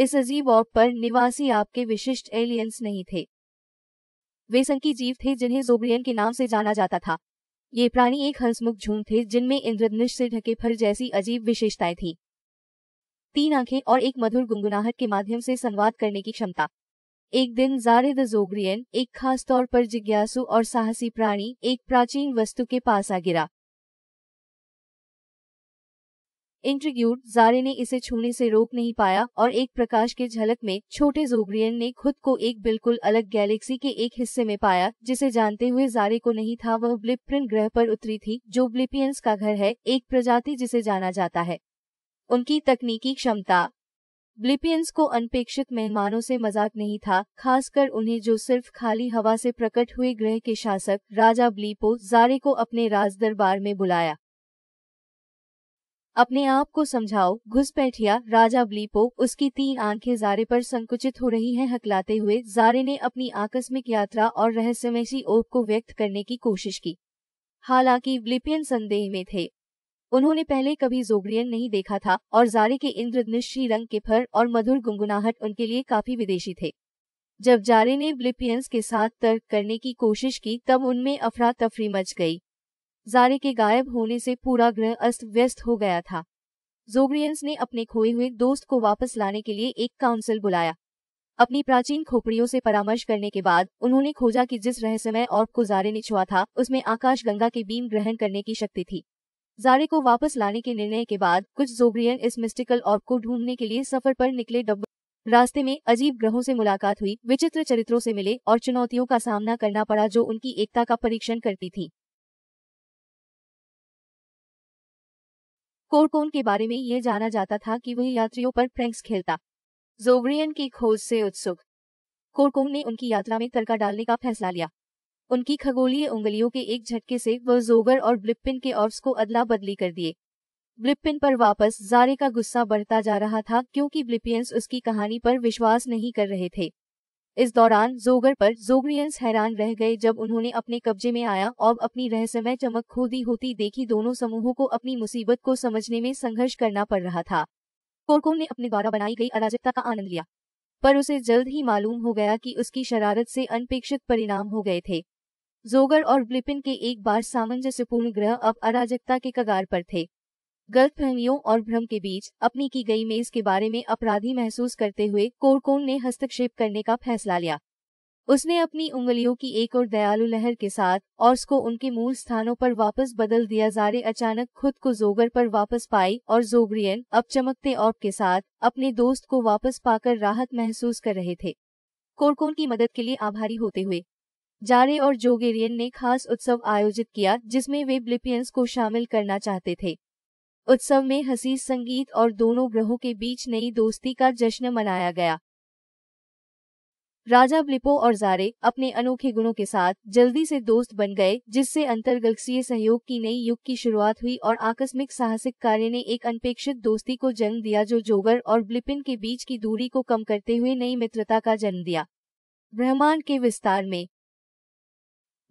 इस अजीब ऑप पर निवासी आपके विशिष्ट एलियंस नहीं थे वे संकी जीव थे जिन्हें जोब्रियन के नाम से जाना जाता था ये प्राणी एक हंसमुख झूम थे जिनमें इंद्रधनुष से ढके फल जैसी अजीब विशेषताएं थी तीन आंखें और एक मधुर गुनगुनाहट के माध्यम से संवाद करने की क्षमता एक दिन जारिद जोग्रियन एक खास तौर पर जिज्ञासु और साहसी प्राणी एक प्राचीन वस्तु के पास आ गिरा इंट्रीग्यूट जारे ने इसे छूने से रोक नहीं पाया और एक प्रकाश के झलक में छोटे जोग्रियन ने खुद को एक बिल्कुल अलग गैलेक्सी के एक हिस्से में पाया जिसे जानते हुए जारे को नहीं था वह ब्लिप ग्रह पर उतरी थी जो ब्लिपियंस का घर है एक प्रजाति जिसे जाना जाता है उनकी तकनीकी क्षमता ब्लिपियंस को अनपेक्षित मेहमानों से मजाक नहीं था खासकर उन्हें जो सिर्फ खाली हवा से प्रकट हुए ग्रह के शासक राजा ब्लीपो जारे को अपने राज दरबार में बुलाया अपने आप को समझाओ घुसपैठिया राजा ब्लीपो उसकी तीन आंखें जारे पर संकुचित हो रही हैं हकलाते हुए जारे ने अपनी आकस्मिक यात्रा और रहस्यमेशी ओप को व्यक्त करने की कोशिश की हालांकि ब्लिपियन संदेह में थे उन्होंने पहले कभी जोगड़ियन नहीं देखा था और जारे के इंद्रधनुषी रंग के फर और मधुर गुनगुनाहट उनके लिए काफी विदेशी थे जब जारे ने ब्लिपियंस के साथ तर्क करने की कोशिश की तब उनमें अफरा तफरी मच गई जारे के गायब होने से पूरा ग्रह अस्त व्यस्त हो गया था जोग्रियंस ने अपने खोए हुए दोस्त को वापस लाने के लिए एक काउंसिल बुलाया अपनी प्राचीन खोपड़ियों से परामर्श करने के बाद उन्होंने खोजा कि जिस रहस्यमय और को जारे ने छुआ था उसमें आकाश गंगा के बीम ग्रहण करने की शक्ति थी जारे को वापस लाने के निर्णय के बाद कुछ जोग्रियन इस मिस्टिकल ऑर्ब को ढूंढने के लिए सफर पर निकले डब्बे रास्ते में अजीब ग्रहों से मुलाकात हुई विचित्र चरित्रों से मिले और चुनौतियों का सामना करना पड़ा जो उनकी एकता का परीक्षण करती थी कोरकोन के बारे में यह जाना जाता था कि वह यात्रियों पर प्रैंक्स खेलता जोग्रियन की खोज से उत्सुक कोरकोन ने उनकी यात्रा में तड़का डालने का फैसला लिया उनकी खगोलीय उंगलियों के एक झटके से वह जोगर और ब्लिपिन के ऑर्ब्स को अदला बदली कर दिए ब्लिपिन पर वापस जारे का गुस्सा बढ़ता जा रहा था क्योंकि ब्लिपियंस उसकी कहानी पर विश्वास नहीं कर रहे थे इस दौरान जोगर पर जोगरियंस हैरान रह गए जब उन्होंने अपने कब्जे में आया और अपनी रहस्यमय चमक खो दी होती देखी दोनों समूहों को अपनी मुसीबत को समझने में संघर्ष करना पड़ रहा था कोरकोम ने अपने द्वारा बनाई गई अराजकता का आनंद लिया पर उसे जल्द ही मालूम हो गया कि उसकी शरारत से अनपेक्षित परिणाम हो गए थे जोगर और ब्लिपिन के एक बार सामंजस्यपूर्ण ग्रह अब अराजकता के कगार पर थे गलतफहमियों और भ्रम के बीच अपनी की गई मेज के बारे में अपराधी महसूस करते हुए कोरकोन ने हस्तक्षेप करने का फैसला लिया उसने अपनी उंगलियों की एक और दयालु लहर के साथ और उसको उनके मूल स्थानों पर वापस बदल दिया जारे अचानक खुद को जोगर पर वापस पाई और जोगरियन अब चमकते ऑप के साथ अपने दोस्त को वापस पाकर राहत महसूस कर रहे थे कोरकोन की मदद के लिए आभारी होते हुए जारे और जोगेरियन ने खास उत्सव आयोजित किया जिसमें वे ब्लिपियंस को शामिल करना चाहते थे उत्सव में हसीस संगीत और दोनों ग्रहों के बीच नई दोस्ती का जश्न मनाया गया राजा ब्लिपो और जारे अपने अनोखे गुणों के साथ जल्दी से दोस्त बन गए जिससे अंतर्गलक्सीय सहयोग की नई युग की शुरुआत हुई और आकस्मिक साहसिक कार्य ने एक अनपेक्षित दोस्ती को जन्म दिया जो जोगर और ब्लिपिन के बीच की दूरी को कम करते हुए नई मित्रता का जन्म दिया ब्रह्मांड के विस्तार में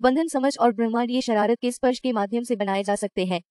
बंधन समझ और ब्रह्मांड ये शरारत के स्पर्श के माध्यम से बनाए जा सकते हैं